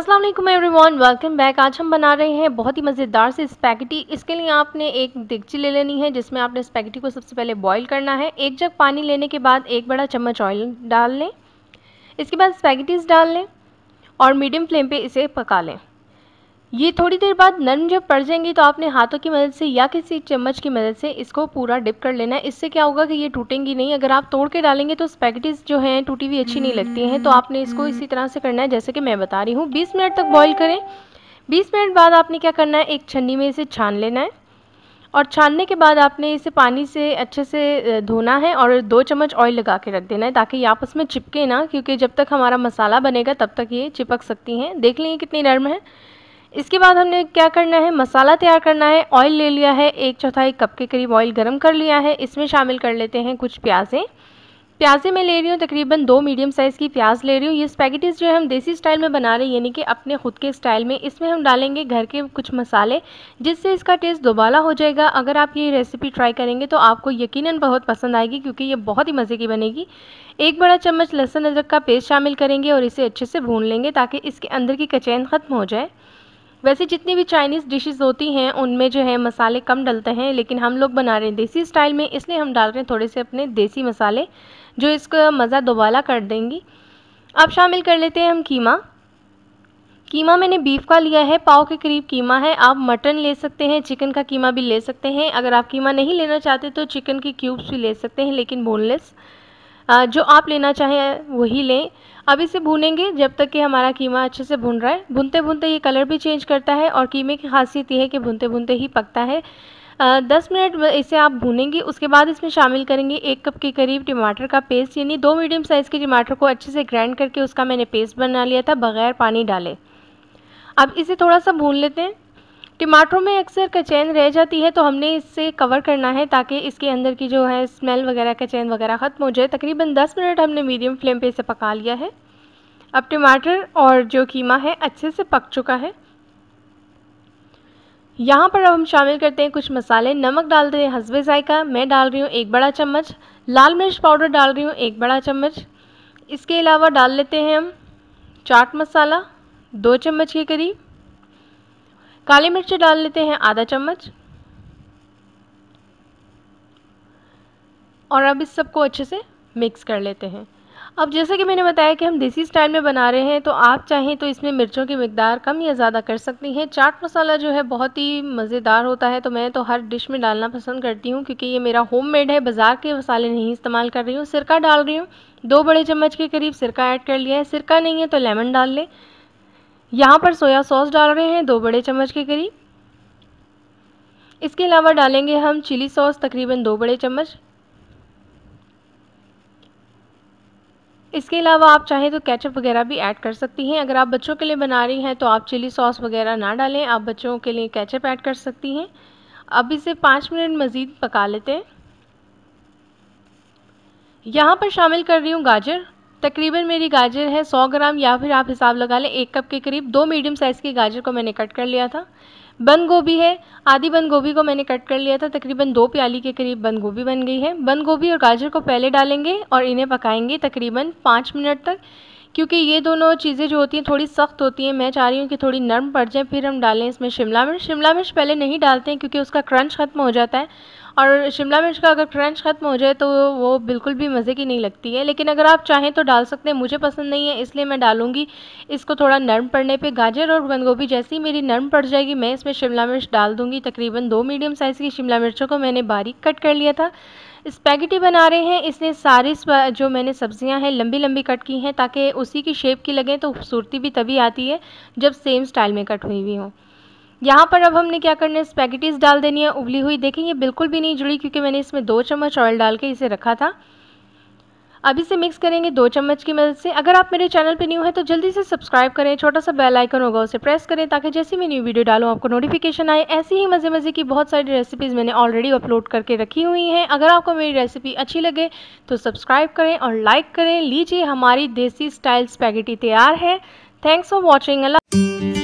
अस्सलाम वालेकुम everyone welcome back आज हम बना रहे हैं बहुत ही मज़ेदार से स्पैगेटी इसके लिए आपने एक डिगची ले लेनी है जिसमें आपने स्पैगेटी को सबसे पहले बॉईल करना है एक जग पानी लेने के बाद एक बड़ा चम्मच ऑयल डाल लें इसके बाद स्पैगेटीज़ डाल लें और मीडियम फ्लेम पे इसे पका लें ये थोड़ी देर बाद नरम जब पड़ जाएंगे तो आपने हाथों की मदद से या किसी चम्मच की मदद से इसको पूरा डिप कर लेना है इससे क्या होगा कि ये टूटेंगी नहीं अगर आप तोड़ के डालेंगे तो स्पैगेटीज जो हैं टूटी हुई अच्छी नहीं लगती हैं तो आपने इसको इसी तरह से करना है जैसे कि मैं बता रही हूँ बीस मिनट तक बॉयल करें बीस मिनट बाद आपने क्या करना है एक छन्नी में इसे छान लेना है और छानने के बाद आपने इसे पानी से अच्छे से धोना है और दो चम्मच ऑयल लगा के रख देना है ताकि ये आपस में चिपके ना क्योंकि जब तक हमारा मसाला बनेगा तब तक ये चिपक सकती हैं देख लेंगे कितनी नरम है इसके बाद हमने क्या करना है मसाला तैयार करना है ऑयल ले लिया है एक चौथाई कप के करीब ऑयल गर्म कर लिया है इसमें शामिल कर लेते हैं कुछ प्याज़ें प्याज़ें मैं ले रही हूँ तकरीबन दो मीडियम साइज़ की प्याज ले रही हूँ ये स्पैगेटीज़ जो है हम देसी स्टाइल में बना रहे हैं यानी कि अपने खुद के स्टाइल में इसमें हम डालेंगे घर के कुछ मसाले जिससे इसका टेस्ट दोबाला हो जाएगा अगर आप ये रेसिपी ट्राई करेंगे तो आपको यकीनन बहुत पसंद आएगी क्योंकि ये बहुत ही मज़े की बनेगी एक बड़ा चम्मच लहसुन अदरक का पेस्ट शामिल करेंगे और इसे अच्छे से भून लेंगे ताकि इसके अंदर की कचैन ख़त्म हो जाए वैसे जितनी भी चाइनीज़ डिशेज़ होती हैं उनमें जो है मसाले कम डलते हैं लेकिन हम लोग बना रहे हैं देसी स्टाइल में इसलिए हम डाल रहे हैं थोड़े से अपने देसी मसाले जो इसका मज़ा दोबाला कर देंगी अब शामिल कर लेते हैं हम कीमा कीमा मैंने बीफ का लिया है पाव के करीब कीमा है आप मटन ले सकते हैं चिकन का कीमा भी ले सकते हैं अगर आप कीमा नहीं लेना चाहते तो चिकन की क्यूब्स भी ले सकते हैं लेकिन बोनलेस जो आप लेना चाहें वही लें अब इसे भूनेंगे जब तक कि हमारा कीमा अच्छे से भून रहा है भुनते भुनते ये कलर भी चेंज करता है और कीमे की खासियत ये है कि भुनते भुनते ही पकता है दस मिनट इसे आप भूनेंगे उसके बाद इसमें शामिल करेंगे एक कप के करीब टमाटर का पेस्ट यानी दो मीडियम साइज़ के टमाटर को अच्छे से ग्राइंड करके उसका मैंने पेस्ट बना लिया था बग़ैर पानी डाले अब इसे थोड़ा सा भून लेते हैं टमाटरों में अक्सर कचैन रह जाती है तो हमने इससे कवर करना है ताकि इसके अंदर की जो है स्मेल वगैरह कचैन वगैरह ख़त्म हो जाए तकरीबन 10 मिनट हमने मीडियम फ्लेम पे इसे पका लिया है अब टमाटर और जो कीमा है अच्छे से पक चुका है यहाँ पर अब हम शामिल करते हैं कुछ मसाले नमक डाल रहे हैं हसबे जायका मैं डाल रही हूँ एक बड़ा चम्मच लाल मिर्च पाउडर डाल रही हूँ एक बड़ा चम्मच इसके अलावा डाल लेते हैं हम चाट मसाला दो चम्मच के करीब काली मिर्च डाल लेते हैं आधा चम्मच और अब इस सबको अच्छे से मिक्स कर लेते हैं अब जैसे कि मैंने बताया कि हम देसी स्टाइल में बना रहे हैं तो आप चाहें तो इसमें मिर्चों की मकदार कम या ज़्यादा कर सकती हैं चाट मसाला जो है बहुत ही मज़ेदार होता है तो मैं तो हर डिश में डालना पसंद करती हूँ क्योंकि ये मेरा होम मेड है बाज़ार के मसाले नहीं इस्तेमाल कर रही हूँ सिरका डाल रही हूँ दो बड़े चम्मच के करीब सिरका ऐड कर लिया है सिरका नहीं है तो लेमन डाल लें यहाँ पर सोया सॉस डाल रहे हैं दो बड़े चम्मच के करीब इसके अलावा डालेंगे हम चिली सॉस तकरीबन दो बड़े चम्मच इसके अलावा आप चाहें तो केचप वगैरह भी ऐड कर सकती हैं अगर आप बच्चों के लिए बना रही हैं तो आप चिली सॉस वगैरह ना डालें आप बच्चों के लिए केचप ऐड कर सकती हैं अब इसे पाँच मिनट मज़ीद पका लेते हैं यहाँ पर शामिल कर रही हूँ गाजर तकरीबन मेरी गाजर है 100 ग्राम या फिर आप हिसाब लगा लें एक कप के करीब दो मीडियम साइज़ की गाजर को मैंने कट कर लिया था बंद गोभी है आधी बंद गोभी को मैंने कट कर लिया था तकरीबन दो प्याली के करीब बंद गोभी बन गई है बंद गोभी और गाजर को पहले डालेंगे और इन्हें पकाएंगे तकरीबन पाँच मिनट तक क्योंकि ये दोनों चीज़ें जो होती हैं थोड़ी सख्त होती हैं मैं चाह रही हूँ कि थोड़ी नरम पड़ जाए फिर हम डालें इसमें शिमला मिर्च शिमला मिर्च पहले नहीं डालते हैं क्योंकि उसका क्रंच ख़त्म हो जाता है और शिमला मिर्च का अगर क्रंच ख़त्म हो जाए तो वो बिल्कुल भी मज़े की नहीं लगती है लेकिन अगर आप चाहें तो डाल सकते हैं मुझे पसंद नहीं है इसलिए मैं डालूँगी इसको थोड़ा नरम पड़ने पे गाजर और बंद गोभी जैसी मेरी नरम पड़ जाएगी मैं इसमें शिमला मिर्च डाल दूँगी तकरीबन दो मीडियम साइज़ की शिमला मिर्चों को मैंने बारीक कट कर लिया था स्पैगेटी बना रहे हैं इसलिए सारी जो मैंने सब्ज़ियां हैं लंबी लंबी कट की हैं ताकि उसी की शेप की लगें तो खूबसूरती भी तभी आती है जब सेम स्टाइल में कट हुई हुई हों यहाँ पर अब हमने क्या करना है स्पैगेटीज़ डाल देनी है उबली हुई देखें ये बिल्कुल भी नहीं जुड़ी क्योंकि मैंने इसमें दो चम्मच ऑयल डाल के इसे रखा था अब इसे मिक्स करेंगे दो चम्मच की मदद से अगर आप मेरे चैनल पर न्यू है तो जल्दी से सब्सक्राइब करें छोटा सा बेल आइकन होगा उसे प्रेस करें ताकि जैसे मैं न्यू वीडियो डालूँ आपको नोटिफिकेशन आए ऐसी ही मज़े मज़े की बहुत सारी रेसिपीज़ मैंने ऑलरेडी अपलोड करके रखी हुई हैं अगर आपको मेरी रेसिपी अच्छी लगे तो सब्सक्राइब करें और लाइक करें लीजिए हमारी देसी स्टाइल स्पैगेटी तैयार है थैंक्स फॉर वॉचिंग अल्लाह